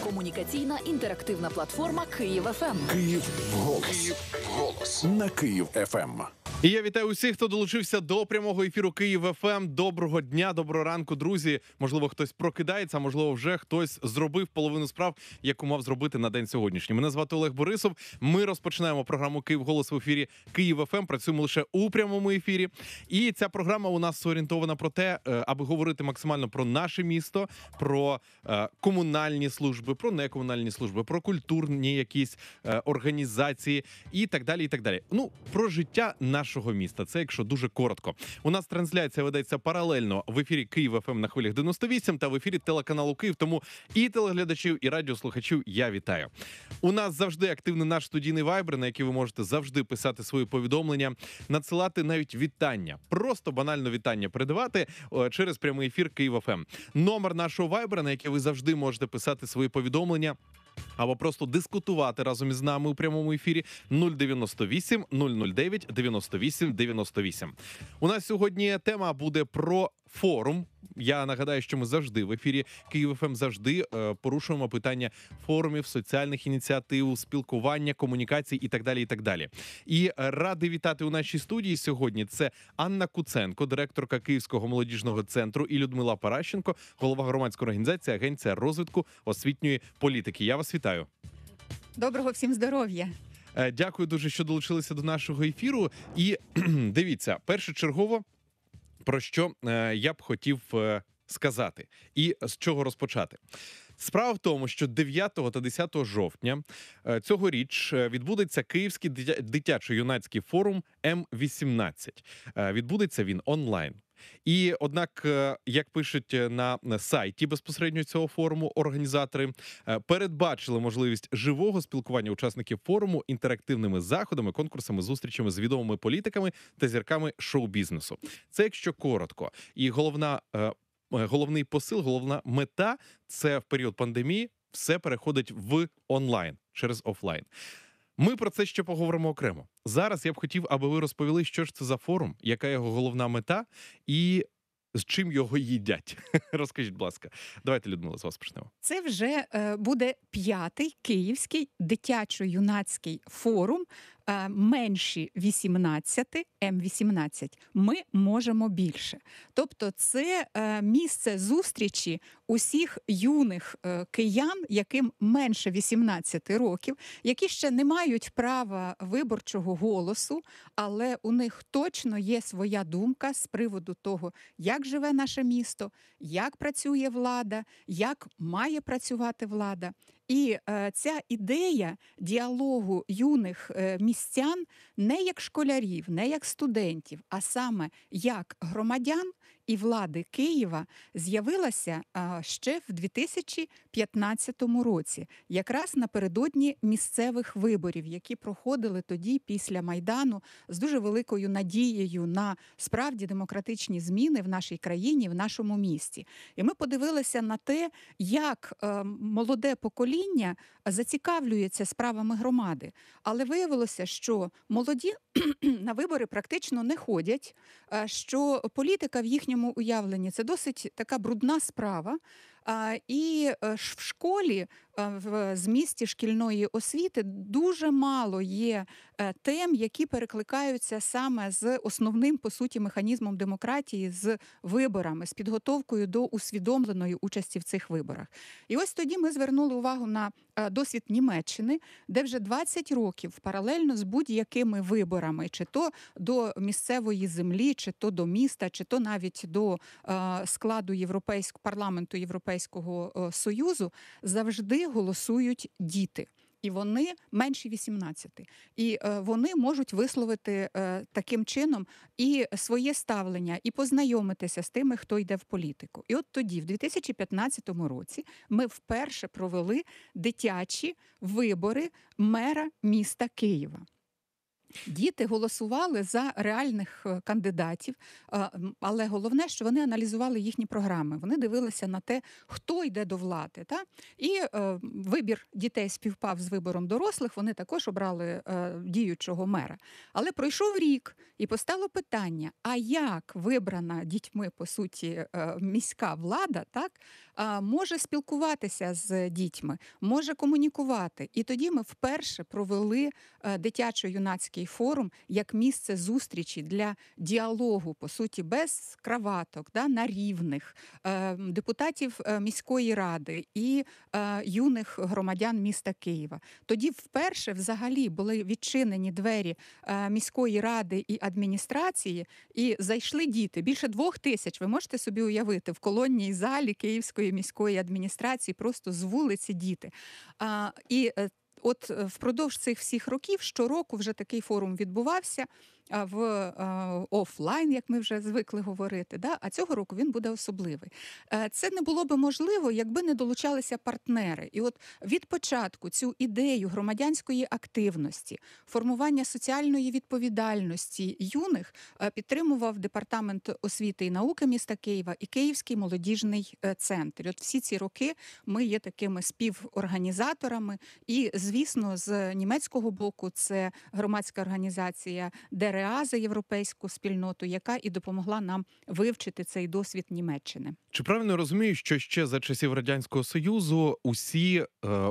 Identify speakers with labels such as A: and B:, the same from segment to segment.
A: Комунікаційна інтерактивна платформа «Київ.ФМ». Київ ем». в голос.
B: Київ голос на Київ ФМ. І я вітаю усіх, хто долучився до прямого ефіру Київ ФМ. Ем. Доброго дня, доброго ранку, друзі. Можливо, хтось прокидається, можливо, вже хтось зробив половину справ, яку мав зробити на день сьогоднішній. Мене звати Олег Борисов. Ми розпочинаємо програму Київ Голос в ефірі Київ ФМ. Ем». Працюємо лише у прямому ефірі. І ця програма у нас орієнтована про те, е, аби говорити максимально про наше місто, про е, комунальні служби, про некомунальні служби, про культурні якісь е, організації і так далі. І так далі. Ну про життя наш нашого міста. Це якщо дуже коротко. У нас трансляція ведеться паралельно в ефірі Київ ФМ ем на хвилях 98 та в ефірі телеканалу Київ. Тому і телеглядачів, і радіослухачів я вітаю. У нас завжди активний наш студійний вайбер, на який ви можете завжди писати свої повідомлення, надсилати навіть вітання, просто банально вітання передавати е, через прямий ефір Київ ФМ. Ем». Номер нашого вайбера, на який ви завжди можете писати свої повідомлення або просто дискутувати разом із нами у прямому ефірі 098 009 98 98. У нас сьогодні тема буде про форум. Я нагадаю, що ми завжди в ефірі «Київ.ФМ» ем. завжди е, порушуємо питання форумів, соціальних ініціатив, спілкування, комунікацій і так далі. І так далі. І ради вітати у нашій студії сьогодні. Це Анна Куценко, директорка Київського молодіжного центру, і Людмила Паращенко, голова громадської організації Агенція розвитку освітньої політики. Я вас вітаю.
C: Доброго всім здоров'я.
B: Е, дякую дуже, що долучилися до нашого ефіру. І дивіться, першочергово про що е, я б хотів е, сказати, і з чого розпочати. Справа в тому, що 9 та 10 жовтня е, цьогоріч е, відбудеться Київський дитячо-юнацький форум М18. Е, відбудеться він онлайн. І однак, як пишуть на сайті безпосередньо цього форуму, організатори передбачили можливість живого спілкування учасників форуму інтерактивними заходами, конкурсами, зустрічами з відомими політиками та зірками шоу-бізнесу. Це якщо коротко, і головна Е, головний посил, головна мета це в період пандемії все переходить в онлайн через офлайн. Ми про це ще поговоримо окремо. Зараз я б хотів, аби ви розповіли, що ж це за форум, яка його головна мета і. З чим його їдять, розкажіть, будь ласка, давайте Людмила з вас почнемо.
C: Це вже е, буде п'ятий київський дитячо-юнацький форум Е, менші 18, М18, ем ми можемо більше. Тобто, це е, місце зустрічі усіх юних е, киян, яким менше 18 років, які ще не мають права виборчого голосу, але у них точно є своя думка з приводу того, як живе наше місто, як працює влада, як має працювати влада. І е, ця ідея діалогу юних е, містян не як школярів, не як студентів, а саме як громадян і влади Києва з'явилася ще в 2015 році, якраз напередодні місцевих виборів, які проходили тоді після майдану, з дуже великою надією на справді демократичні зміни в нашій країні, в нашому місті. І ми подивилися на те, як е, молоде покоління зацікавлюється справами громади, але виявилося, що молоді на вибори практично не ходять, е, що політика в їхньому їхньому уявленні. Це досить така брудна справа, і е, в школі е, в е, змісті шкільної освіти дуже мало є тем, які перекликаються саме з основним по суті механізмом демократії, з виборами, з підготовкою до усвідомленої участі в цих виборах. І ось тоді ми звернули увагу на досвід Німеччини, де вже 20 років паралельно з будь-якими виборами, чи то до місцевої землі, чи то до міста, чи то навіть до складу європейського парламенту європейського. Європейського е, союзу завжди голосують діти. І вони менші 18. і е, вони можуть висловити е, таким чином і своє ставлення, і познайомитися з тими, хто йде в політику. І от тоді, в 2015 році, ми вперше провели дитячі вибори мера міста Києва. Діти голосували за реальних е, кандидатів, але головне, що вони аналізували їхні програми. Вони дивилися на те, хто йде до влади. Та? І е, вибір дітей співпав з вибором дорослих. Вони також обрали е, діючого мера. Але пройшов рік і постало питання: а як вибрана дітьми по суті е, міська влада так може спілкуватися з дітьми, може комунікувати? І тоді ми вперше провели е, дитячо-юнацький цей форум як місце зустрічі для діалогу, по суті, без краваток, да, на рівних е, депутатів е, міської ради і е, юних громадян міста Києва. Тоді вперше взагалі були відчинені двері міської ради і адміністрації, і зайшли діти. Більше двох тисяч. Ви можете собі уявити в колонній залі Київської міської адміністрації, просто з вулиці діти. І от е, впродовж цих всіх років щороку вже такий форум відбувався в е, офлайн, як ми вже звикли говорити. Да? А цього року він буде особливий. Е, це не було би можливо, якби не долучалися партнери. І от від початку цю ідею громадянської активності, формування соціальної відповідальності юних е, підтримував департамент освіти і науки міста Києва і Київський молодіжний центр. От всі ці роки ми є такими співорганізаторами, і звісно, з німецького боку це громадська організація, де Реа за європейську спільноту, яка і допомогла нам вивчити цей досвід Німеччини.
B: Чи правильно розумію, що ще за часів радянського союзу усі е,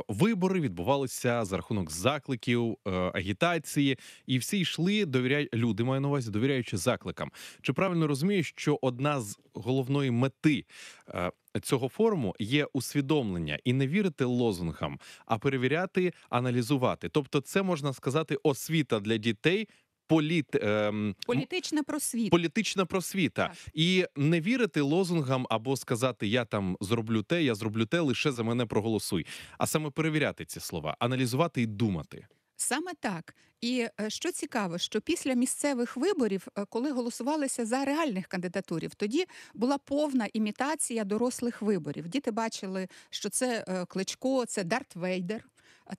B: вибори відбувалися за рахунок закликів, е, агітації, і всі йшли довіряй люди, маю на увазі, довіряючи закликам. Чи правильно розумію, що одна з головної мети? Е, Цього форуму є усвідомлення і не вірити лозунгам, а перевіряти, аналізувати. Тобто, це можна сказати освіта для дітей політ, ем, політична просвіта. Політична просвіта. Так. І не вірити лозунгам або сказати Я там зроблю те, я зроблю те, лише за мене проголосуй. А саме перевіряти ці слова, аналізувати і думати.
C: Саме так. І е, що цікаво, що після місцевих виборів, е, коли голосувалися за реальних кандидатурів, тоді була повна імітація дорослих виборів. Діти бачили, що це е, кличко, це Дарт Вейдер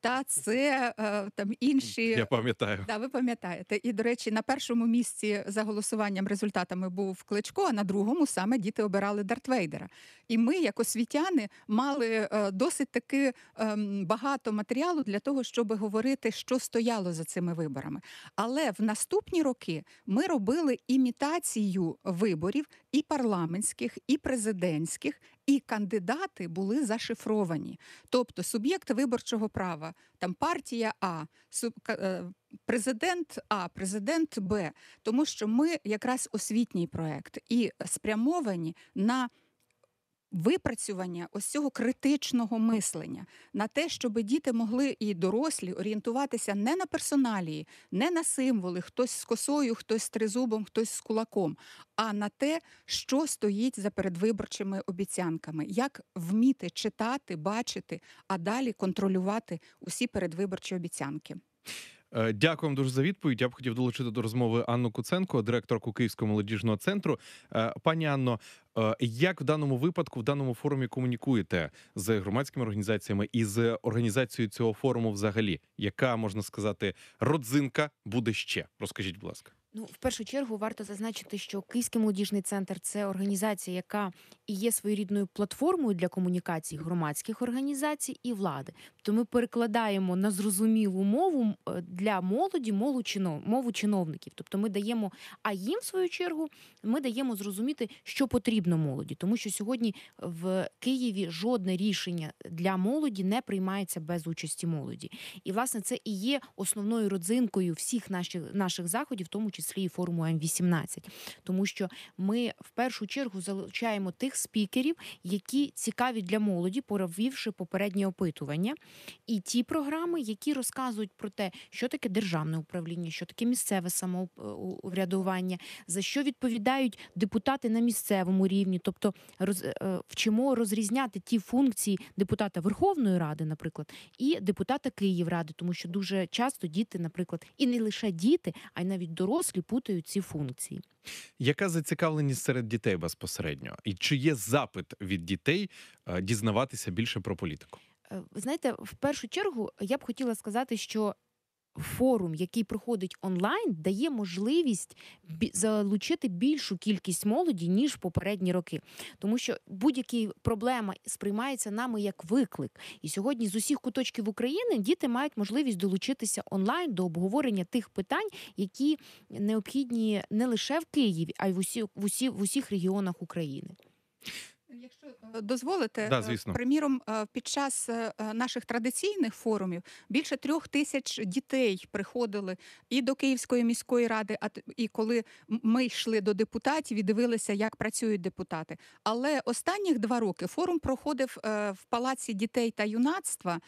C: та це е, там інші я пам'ятаю. Да, ви пам'ятаєте. І до речі, на першому місці за голосуванням результатами був кличко, а на другому саме діти обирали Дартвейдера. І ми, як освітяни, мали е, досить таки ем, багато матеріалу для того, щоб говорити, що стояло за цими виборами. Але в наступні роки ми робили імітацію виборів і парламентських, і президентських і кандидати були зашифровані. Тобто суб'єкт виборчого права, там партія А, суб, е, президент А, президент Б, тому що ми якраз освітній проект і спрямовані на випрацювання ось цього критичного мислення на те, щоб діти могли і дорослі орієнтуватися не на персоналії, не на символи, хтось з косою, хтось з тризубом, хтось з кулаком, а на те, що стоїть за передвиборчими обіцянками, як вміти читати, бачити, а далі контролювати усі передвиборчі обіцянки.
B: Е, Дякуємо дуже за відповідь. Я б хотів долучити до розмови Анну Куценко, директорку Київського молодіжного центру. Е, пані Анно, е, як в даному випадку, в даному форумі комунікуєте з громадськими організаціями і з організацією цього форуму, взагалі, яка можна сказати, родзинка буде ще? Розкажіть, будь ласка.
A: Ну, в першу чергу варто зазначити, що Київський молодіжний центр це організація, яка і є своєрідною платформою для комунікації громадських організацій і влади. Тобто ми перекладаємо на зрозумілу мову е, для молоді мову чиновників. Тобто ми даємо, а їм в свою чергу ми даємо зрозуміти, що потрібно молоді, тому що сьогодні в Києві жодне рішення для молоді не приймається без участі молоді. І власне це і є основною родзинкою всіх наших наших заходів, в тому числі числі і форуму М18, тому що ми в першу чергу залучаємо тих спікерів, які цікаві для молоді, провівши попереднє опитування, і ті програми, які розказують про те, що таке державне управління, що таке місцеве самоврядування, за що відповідають депутати на місцевому рівні, тобто роз, е, вчимо розрізняти ті функції депутата Верховної Ради, наприклад, і депутата Київради, тому що дуже часто діти, наприклад, і не лише діти, а й навіть дорослі дорослі путають ці функції.
B: Яка зацікавленість серед дітей безпосередньо? І чи є запит від дітей е, дізнаватися більше про політику?
A: Е, знаєте, в першу чергу я б хотіла сказати, що Форум, який проходить онлайн, дає можливість залучити більшу кількість молоді ніж в попередні роки, тому що будь-яка проблема сприймається нами як виклик. І сьогодні з усіх куточків України діти мають можливість долучитися онлайн до обговорення тих питань, які необхідні не лише в Києві, а й в усіх в усі в усіх регіонах України. Якщо е, дозволите, да, е, звісно. приміром, е, під час
C: наших традиційних форумів більше трьох тисяч дітей приходили і до Київської міської ради, а і коли ми йшли до депутатів і дивилися, як працюють депутати. Але останніх два роки форум проходив в палаці дітей та юнацтва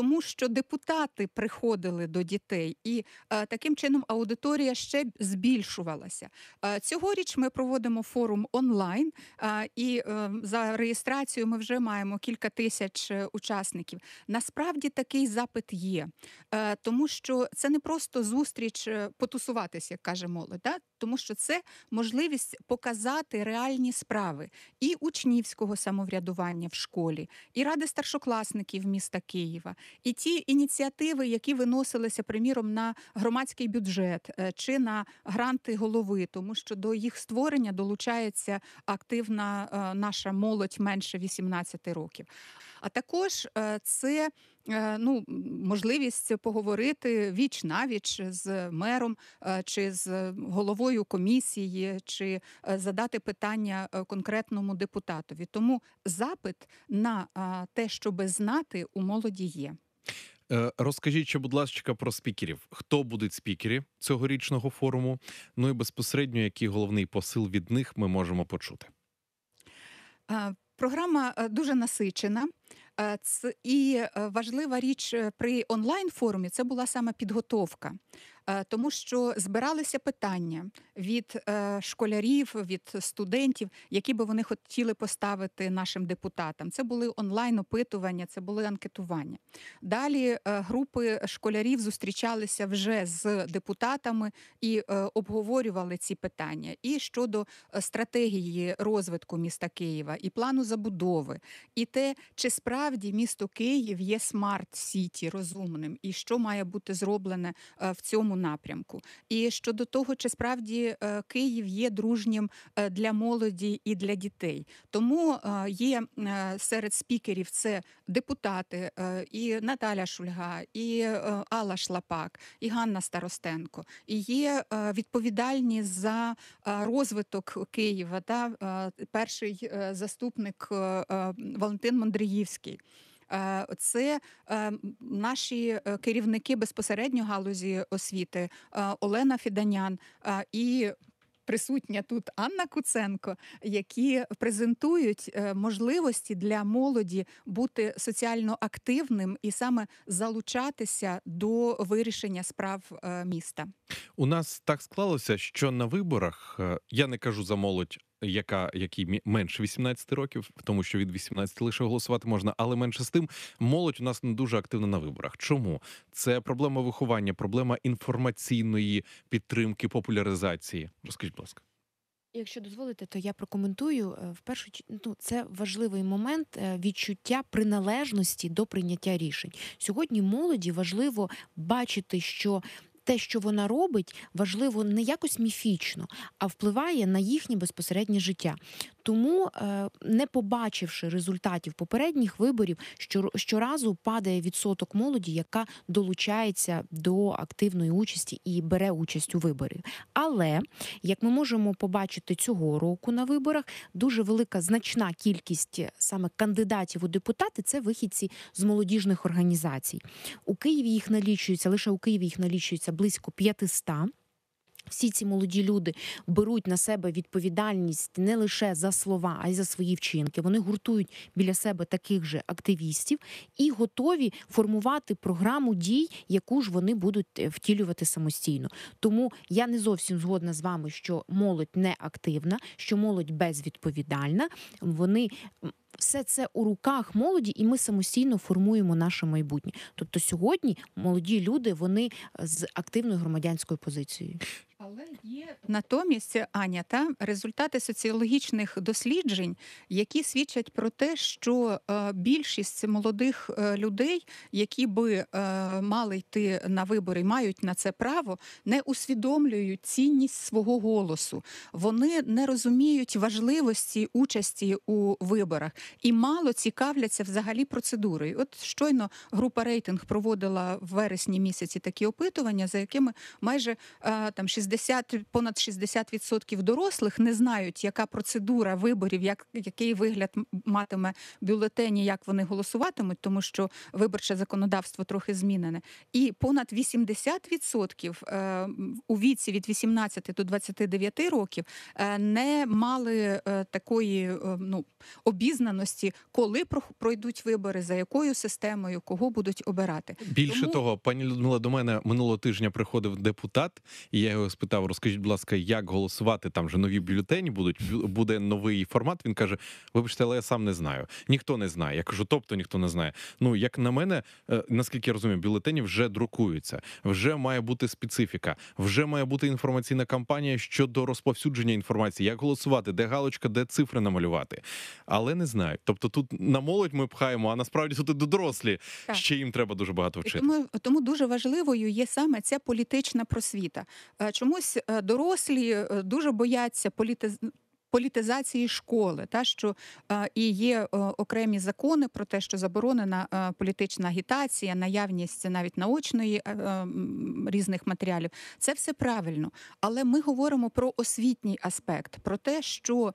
C: тому що депутати приходили до дітей, і е, таким чином аудиторія ще збільшувалася. Е, цьогоріч ми проводимо форум онлайн, е, і за реєстрацією ми вже маємо кілька тисяч учасників. Насправді такий запит є, тому що це не просто зустріч потусуватися, як каже молодь. да? Тому що це можливість показати реальні справи і учнівського самоврядування в школі, і ради старшокласників міста Києва, і ті ініціативи, які виносилися, приміром, на громадський бюджет е, чи на гранти голови, тому що до їх створення долучається активна е, наша молодь менше 18 років. А також е, це е, ну, можливість поговорити віч навіч з мером е, чи з головою комісії, чи задати питання конкретному депутатові. Тому запит на те, щоби знати, у молоді є.
B: Розкажіть, ще, будь ласка, про спікерів. Хто будуть спікери цьогорічного форуму? Ну і безпосередньо який головний посил від них ми можемо почути?
C: Програма е, дуже насичена. Е, і е, важлива річ при онлайн форумі це була саме підготовка. Е, тому що збиралися питання від е, школярів, від студентів, які би вони хотіли поставити нашим депутатам. Це були онлайн-опитування, це були анкетування. Далі е, групи школярів зустрічалися вже з депутатами і обговорювали ці питання. І щодо стратегії розвитку міста Києва, і плану забудови, і те, чи справді місто Київ є смарт-сіті розумним, і що має бути зроблене в цьому напрямку. І щодо того, чи справді е, Київ є дружнім е, для молоді і для дітей. Тому е, є серед спікерів це депутати, і Наталя Шульга, і Алла Шлапак, і Ганна Старостенко. І є відповідальні за розвиток Києва та перший заступник Валентин Мондріївський. Е, це е, наші е, керівники безпосередньо галузі освіти Олена Фіданян і. Присутня тут Анна Куценко, які презентують можливості для молоді бути соціально активним і саме залучатися до вирішення справ міста.
B: У нас так склалося, що на виборах я не кажу за молодь, яка які менше 18 років, тому що від 18 лише голосувати можна, але менше з тим, молодь у нас не ну, дуже активна на виборах. Чому це проблема виховання, проблема інформаційної підтримки, популяризації? Розкажіть, будь ласка.
A: Якщо дозволите, то я прокоментую е, в першу ну, це важливий момент е, відчуття приналежності до прийняття рішень. Сьогодні молоді важливо бачити, що те, що вона робить, важливо не якось міфічно, а впливає на їхнє безпосереднє життя. Тому, е, не побачивши результатів попередніх виборів, щоразу падає відсоток молоді, яка долучається до активної участі і бере участь у виборах. Але як ми можемо побачити цього року на виборах, дуже велика значна кількість е, саме кандидатів у депутати це вихідці з молодіжних організацій. У Києві їх налічується лише у Києві їх налічується близько 500. Всі ці молоді люди беруть на себе відповідальність не лише за слова, а й за свої вчинки. Вони гуртують біля себе таких же активістів і готові формувати програму дій, яку ж вони будуть е, втілювати самостійно. Тому я не зовсім згодна з вами, що молодь не активна, що молодь безвідповідальна. Вони все це у руках молоді, і ми самостійно формуємо наше майбутнє. Тобто сьогодні молоді люди вони е, з активною громадянською позицією. Але є натомість Аня та результати соціологічних
C: досліджень, які свідчать про те, що е, більшість молодих е, людей, які би мали йти на вибори, мають на це право, не усвідомлюють цінність свого голосу. Вони не розуміють важливості участі у виборах і мало цікавляться взагалі процедурою. От щойно група рейтинг проводила в вересні місяці такі опитування, за якими майже е, там 60, понад 60% дорослих не знають, яка процедура виборів, як який вигляд матиме бюлетені, як вони голосуватимуть, тому що виборче законодавство трохи змінене. І понад 80% е, у віці від 18 до 29 років е, не мали такої ну обізнаної впевненості, коли пройдуть вибори, за якою системою кого будуть обирати. Більше Тому...
B: того, пані Людмила до мене минулого тижня приходив депутат, і я його спитав: розкажіть, будь ласка, як голосувати там же нові бюлетені будуть. Буде новий формат. Він каже: Вибачте, але я сам не знаю. Ніхто не знає. Я кажу, тобто ніхто не знає. Ну як на мене, е, наскільки я розумію, бюлетені вже друкуються, вже має бути специфіка, вже має бути інформаційна кампанія щодо розповсюдження інформації, як голосувати, де галочка, де цифри намалювати, але не знаю знають. Тобто, тут на молодь ми пхаємо, а насправді тут і до дорослі так. ще їм треба дуже багато вчити.
C: Тому, тому дуже важливою є саме ця політична просвіта. Е, чомусь е, дорослі е, дуже бояться політи політизації школи, та що е, і є е, окремі закони про те, що заборонена е, політична агітація, наявність навіть наочної різних матеріалів, це все правильно. Але ми говоримо про освітній аспект, про те, що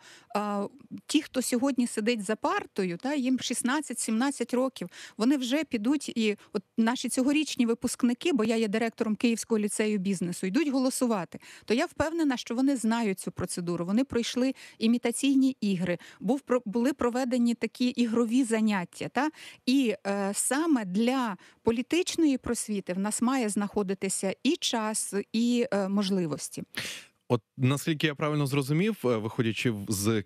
C: ті, хто сьогодні сидить за партою, та їм 16-17 років, вони вже підуть і от наші цьогорічні випускники, бо я є директором Київського ліцею бізнесу, йдуть голосувати. То я впевнена, що вони знають цю процедуру. Вони пройшли імітаційні ігри, був були проведені такі ігрові заняття. Та? І е, саме для політичної просвіти в нас має знаходитися і час, і е, можливості.
B: От наскільки я правильно зрозумів, е, виходячи з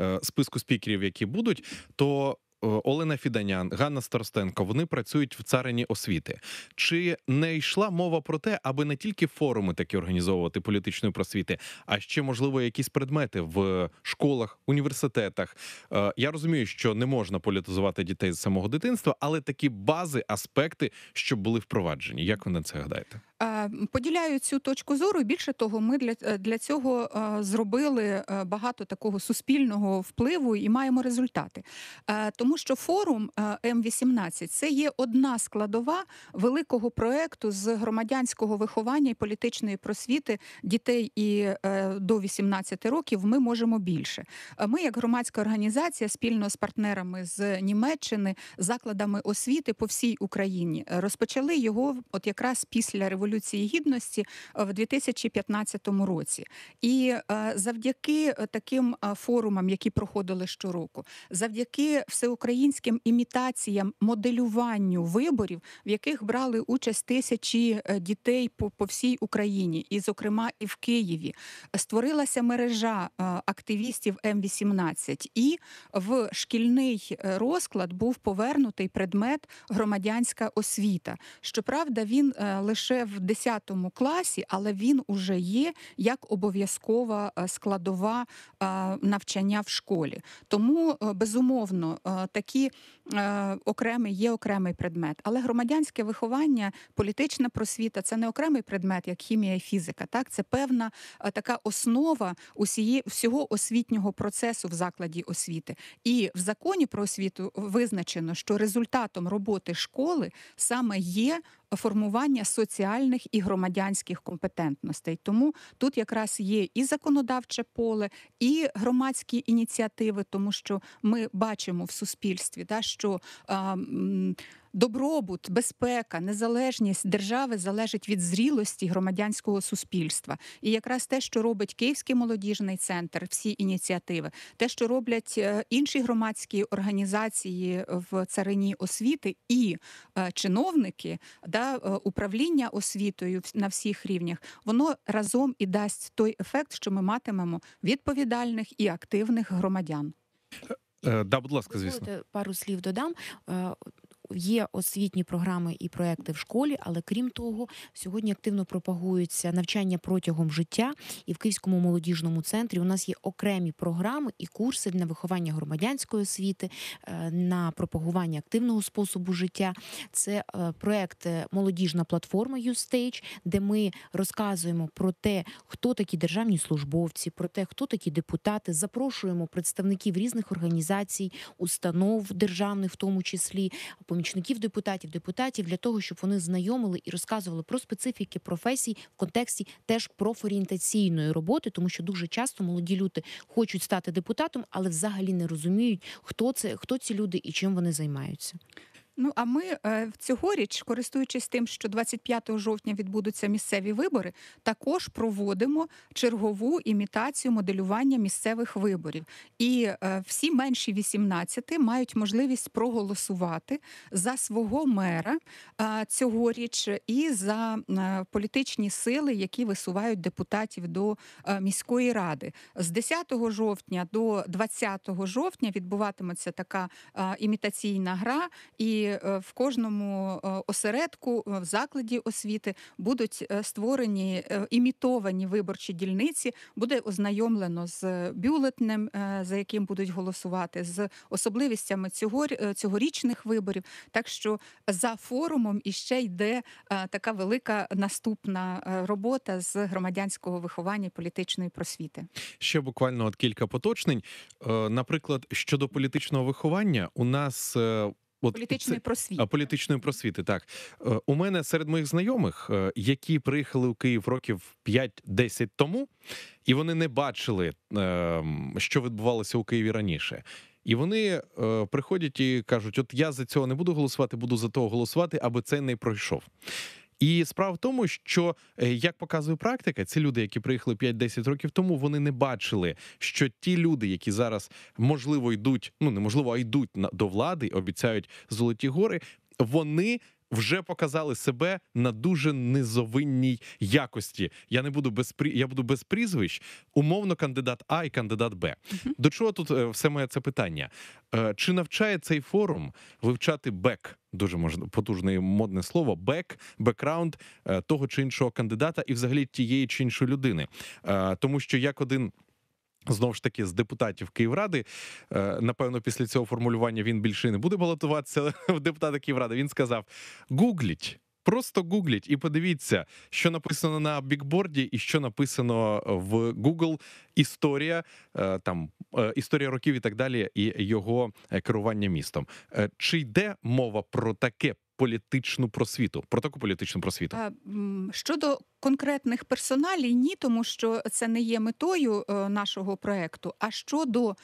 B: е, списку спікерів, які будуть, то Е, Олена Фіданян, Ганна Старостенко вони працюють в царині освіти. Чи не йшла мова про те, аби не тільки форуми такі організовувати політичної просвіти, а ще можливо якісь предмети в школах, університетах? Е, я розумію, що не можна політизувати дітей з самого дитинства, але такі бази, аспекти, щоб були впроваджені. Як ви на це гадаєте?
C: Е, поділяю цю точку зору. Більше того, ми для для цього зробили багато такого суспільного впливу і маємо результати. Тому тому що форум е, М18 це є одна складова великого проекту з громадянського виховання і політичної просвіти дітей і е, до 18 років. Ми можемо більше. Е, ми, як громадська організація, спільно з партнерами з Німеччини, закладами освіти по всій Україні, розпочали його от якраз після революції гідності в 2015 році. І завдяки таким форумам, які проходили щороку, завдяки всеукраїнському українським імітаціям моделюванню виборів, в яких брали участь тисячі е, дітей по, по всій Україні, і, зокрема, і в Києві, створилася мережа е, активістів М-18, і в шкільний е, розклад був повернутий предмет громадянська освіта. Щоправда, він лише в 10 класі, але він уже є як обов'язкова складова навчання в школі. Тому безумовно такі е, окремий є окремий предмет. Але громадянське виховання, політична просвіта це не окремий предмет, як хімія і фізика. Так, це певна е, така основа усієї всього освітнього процесу в закладі освіти. І в законі про освіту визначено, що результатом роботи школи саме є формування соціальних і громадянських компетентностей. Тому тут якраз є і законодавче поле, і громадські ініціативи, тому що ми бачимо в суспільстві, да, що добробут, безпека, незалежність держави залежить від зрілості громадянського суспільства. І якраз те, що робить Київський молодіжний центр, всі ініціативи, те, що роблять е, інші громадські організації в царині освіти і е, чиновники, да е, управління освітою на всіх рівнях, воно разом і дасть той ефект, що ми матимемо відповідальних і активних громадян.
B: Да, будь ласка, звісно.
A: пару слів додам є освітні програми і проекти в школі, але крім того, сьогодні активно пропагується навчання протягом життя. І в Київському молодіжному центрі у нас є окремі програми і курси для виховання громадянської освіти, е, на пропагування активного способу життя. Це е, проект е, молодіжна платформа «Юстейдж», де ми розказуємо про те, хто такі державні службовці, про те, хто такі депутати. Запрошуємо представників різних організацій, установ державних, в тому числі помічників депутатів, депутатів для того, щоб вони знайомили і розказували про специфіки професій в контексті теж профорієнтаційної роботи, тому що дуже часто молоді люди хочуть стати депутатом, але взагалі не розуміють, хто це, хто ці люди і чим вони займаються. Ну а ми
C: е, цьогоріч, користуючись тим, що 25 жовтня відбудуться місцеві вибори, також проводимо чергову імітацію моделювання місцевих виборів. І е, всі менші 18 мають можливість проголосувати за свого мера е, цьогоріч і за політичні сили, які висувають депутатів до міської ради. З 10 жовтня до 20 жовтня відбуватиметься така імітаційна гра. і Е, в кожному е, осередку е, в закладі освіти будуть створені імітовані виборчі дільниці, буде ознайомлено з бюлетнем, за яким будуть голосувати, з особливістями цього цьогорічних виборів. Так що за форумом іще йде така велика наступна робота з громадянського виховання і політичної просвіти.
B: Ще буквально от кілька поточнень. Наприклад, щодо політичного виховання, у нас От політичної це, просвіти політичної просвіти, так е, у мене серед моїх знайомих, е, які приїхали у Київ років 5-10 тому, і вони не бачили, ем, що відбувалося у Києві раніше. І вони е, приходять і кажуть: От я за цього не буду голосувати, буду за того голосувати, аби це не пройшов. І справа в тому, що е, як показує практика, ці люди, які приїхали 5-10 років тому, вони не бачили, що ті люди, які зараз можливо йдуть, ну неможливо а йдуть до влади, обіцяють золоті гори. Вони вже показали себе на дуже низовинній якості. Я не буду без я буду без прізвищ, умовно кандидат А і кандидат Б. Угу. До чого тут е, все моє це питання? Е, чи навчає цей форум вивчати бек? Дуже можна потужне модне слово бек, бекраунд е, того чи іншого кандидата і, взагалі, тієї чи іншої людини, тому що як один. Знову ж таки, з депутатів Київради, е, напевно, після цього формулювання він більше не буде балотуватися в депутата Київради. Він сказав: гугліть, просто гугліть і подивіться, що написано на бікборді, і що написано в Google історія е, там е, історія років і так далі, і його керування містом. Чи йде мова про таке політичну просвіту, про таку політичну просвіту
C: щодо конкретних персоналій, ні, тому що це не є метою е, нашого проекту. А щодо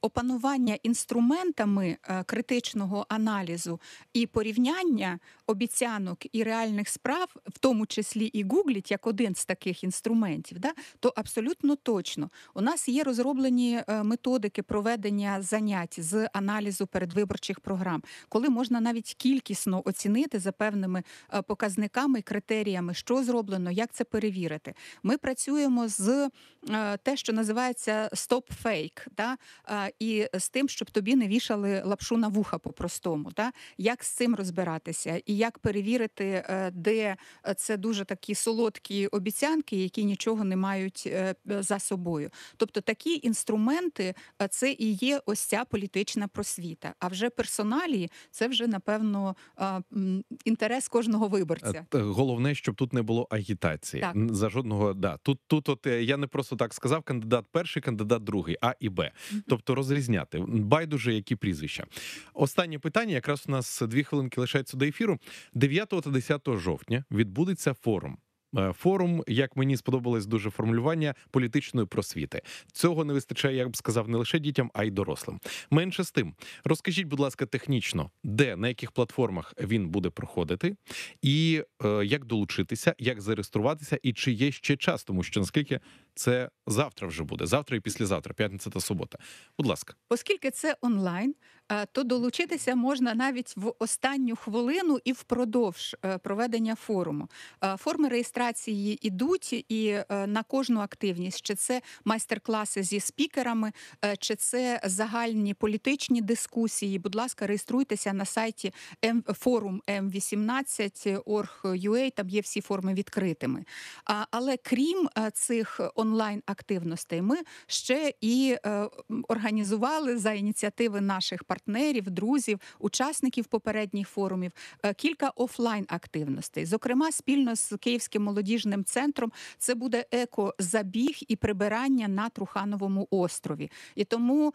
C: опанування інструментами е, критичного аналізу і порівняння обіцянок і реальних справ, в тому числі і гугліть, як один з таких інструментів, да то абсолютно точно у нас є розроблені е, методики проведення занять з аналізу передвиборчих програм, коли можна навіть кількісно оцінити за певними е, показниками критеріями, що зроблено, як це перевірити. Ми працюємо з е, те, що називається стоп-фейк, да? Е, і з тим, щоб тобі не вішали лапшу на вуха по-простому. Да? Як з цим розбиратися, і як перевірити, де це дуже такі солодкі обіцянки, які нічого не мають за собою. Тобто такі інструменти це і є ось ця політична просвіта. А вже персоналії це вже напевно напевно інтерес кожного виборця.
B: Е, головне, щоб тут не було агітації. Так. За жодного да тут тут, от е, я не просто так сказав: кандидат перший, кандидат другий, а і Б. Тобто розрізняти байдуже, які прізвища. Останнє питання, якраз у нас дві хвилинки лишається до ефіру. 9 та 10 жовтня відбудеться форум. Е, форум, як мені сподобалось дуже формулювання політичної просвіти. Цього не вистачає, як б сказав, не лише дітям, а й дорослим. Менше з тим, розкажіть, будь ласка, технічно, де на яких платформах він буде проходити, і е, як долучитися, як зареєструватися, і чи є ще час, тому що наскільки це завтра вже буде, завтра і післязавтра, п'ятниця та субота. Будь ласка,
C: оскільки це онлайн, Е, то долучитися можна навіть в останню хвилину і впродовж е, проведення форуму. Е, форми реєстрації ідуть і на кожну активність, чи це майстер-класи зі спікерами, чи це загальні політичні дискусії. Будь ласка, реєструйтеся на сайті форум m18.org.ua, Там є всі форми відкритими. Але крім цих онлайн активностей, ми ще і організували за ініціативи наших партнерів партнерів, друзів, учасників попередніх форумів, е, кілька офлайн активностей. Зокрема, спільно з Київським молодіжним центром це буде еко-забіг і прибирання на Трухановому острові. І тому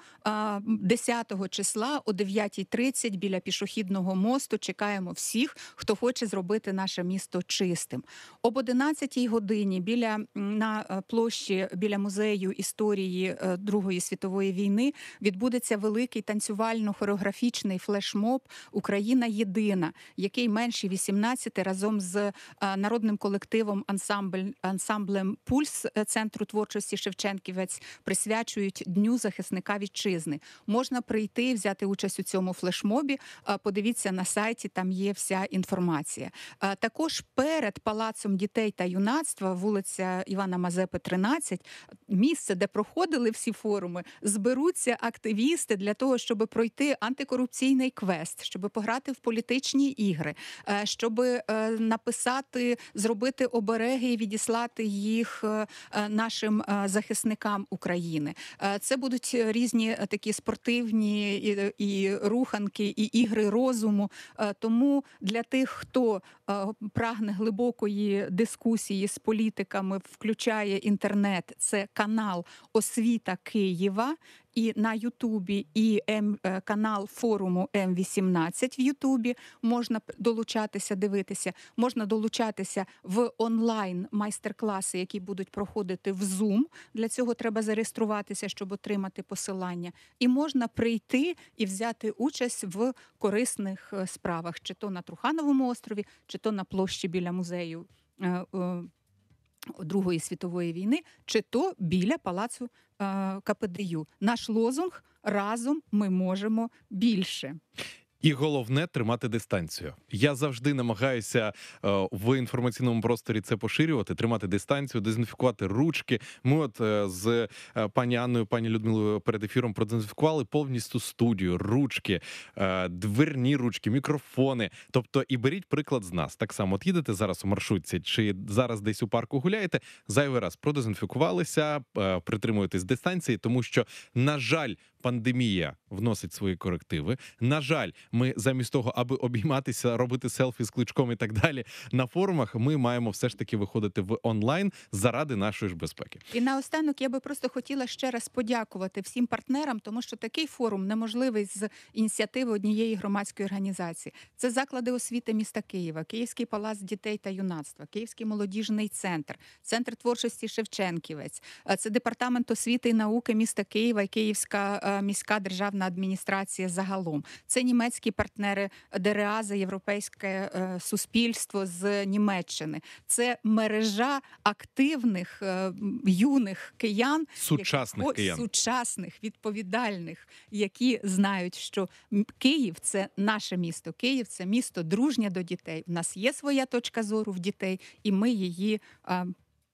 C: 10 е, числа о 9.30 біля пішохідного мосту чекаємо всіх, хто хоче зробити наше місто чистим. Об 11 годині біля на е, площі біля музею історії Другої світової війни відбудеться великий танцювально хореографічний флешмоб Україна єдина, який менше 18 разом з е, народним колективом ансамбль ансамблем Пульс е, центру творчості Шевченківець присвячують дню захисника вітчизни. Можна прийти, взяти участь у цьому флешмобі. Е, подивіться на сайті, там є вся інформація. Також перед палацом дітей та юнацтва, вулиця Івана Мазепи, 13, місце, де проходили всі форуми, зберуться активісти для того, щоб пройти пройти антикорупційний квест, щоб пограти в політичні ігри, е, щоб е, написати, зробити обереги і відіслати їх е, нашим захисникам України. Це будуть різні такі спортивні і руханки, і ігри розуму. Тому для тих, хто прагне глибокої дискусії з політиками, включає інтернет. Це канал Освіта Києва і на Ютубі, і ем, е, канал форуму М18 в Ютубі. Можна долучатися, дивитися, можна долучатися в онлайн майстер-класи, які будуть проходити в Zoom. Для цього треба зареєструватися, щоб отримати посилання. І можна прийти і взяти участь в корисних е, справах, чи то на Трухановому острові, чи то на площі біля музею. Е, Другої світової війни, чи то біля палацу е, КПДЮ. Наш лозунг разом ми можемо більше.
B: І головне тримати дистанцію. Я завжди намагаюся е, в інформаційному просторі це поширювати, тримати дистанцію, дезінфікувати ручки. Ми, от е, з е, пані Анною, пані Людмилою перед ефіром продезінфікували повністю студію, ручки, дверні ручки, мікрофони. Тобто, і беріть приклад з нас. Так само от їдете зараз у маршрутці, чи зараз десь у парку гуляєте. Зайвий раз продезінфікувалися, притримуєтесь дистанції, тому що на жаль, пандемія вносить свої корективи. На жаль, ми замість того, аби обійматися, робити селфі з кличком і так далі на форумах, ми маємо все ж таки виходити в онлайн заради нашої ж безпеки.
C: І наостанок я би просто хотіла ще раз подякувати всім партнерам, тому що такий форум неможливий з ініціативи однієї громадської організації. Це заклади освіти міста Києва, Київський палац дітей та юнацтва, Київський молодіжний центр, центр творчості Шевченківець, е, це департамент освіти і науки міста Києва Київська. Е, міська державна адміністрація загалом. Це німецькі партнери ДРА за європейське е, суспільство з Німеччини. Це мережа активних е, юних киян, сучасних які, киян. сучасних відповідальних, які знають, що Київ це наше місто. Київ це місто дружнє до дітей. У нас є своя точка зору в дітей, і ми її е,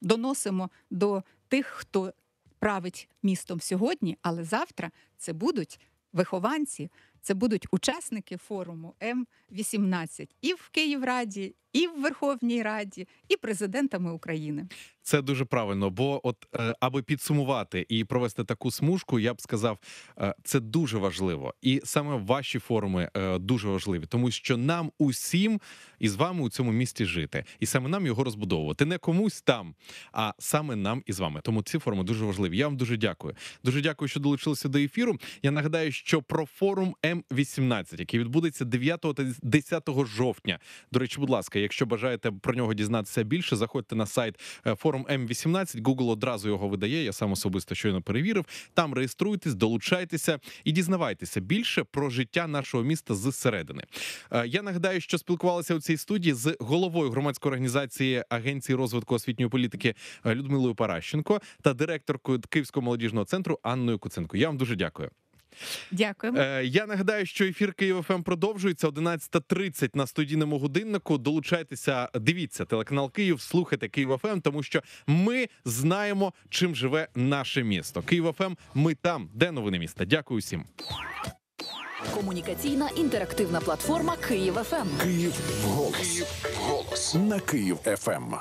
C: доносимо до. Тих, хто править містом сьогодні, але завтра це будуть вихованці, це будуть учасники форуму М 18 і в Київраді, і в Верховній Раді, і президентами України.
B: Це дуже правильно. Бо, от е, аби підсумувати і провести таку смужку, я б сказав, е, це дуже важливо, і саме ваші форуми е, дуже важливі, тому що нам усім із вами у цьому місті жити, і саме нам його розбудовувати не комусь там, а саме нам із вами. Тому ці форуми дуже важливі. Я вам дуже дякую. Дуже дякую, що долучилися до ефіру. Я нагадаю, що про форум М 18 який відбудеться 9 та 10 жовтня. До речі, будь ласка якщо бажаєте про нього дізнатися більше, заходьте на сайт е, форум М 18 Google одразу його видає. Я сам особисто щойно перевірив. Там реєструйтесь, долучайтеся і дізнавайтеся більше про життя нашого міста зсередини. Е, я нагадаю, що спілкувалися у цій студії з головою громадської організації Агенції розвитку освітньої політики е, Людмилою Паращенко та директоркою Київського молодіжного центру Анною Куценко. Я вам дуже дякую. Дякуємо. Е, я нагадаю, що ефір Київ ФМ ем продовжується 11.30 на студійному годиннику. Долучайтеся, дивіться телеканал Київ, слухайте Київ ФМ, ем, тому що ми знаємо, чим живе наше місто. Київ ФМ, ем, ми там, де новини міста. Дякую всім.
A: Комунікаційна інтерактивна платформа Київ ФМ. Київ
B: голос. Київ голос на Київ ФМ.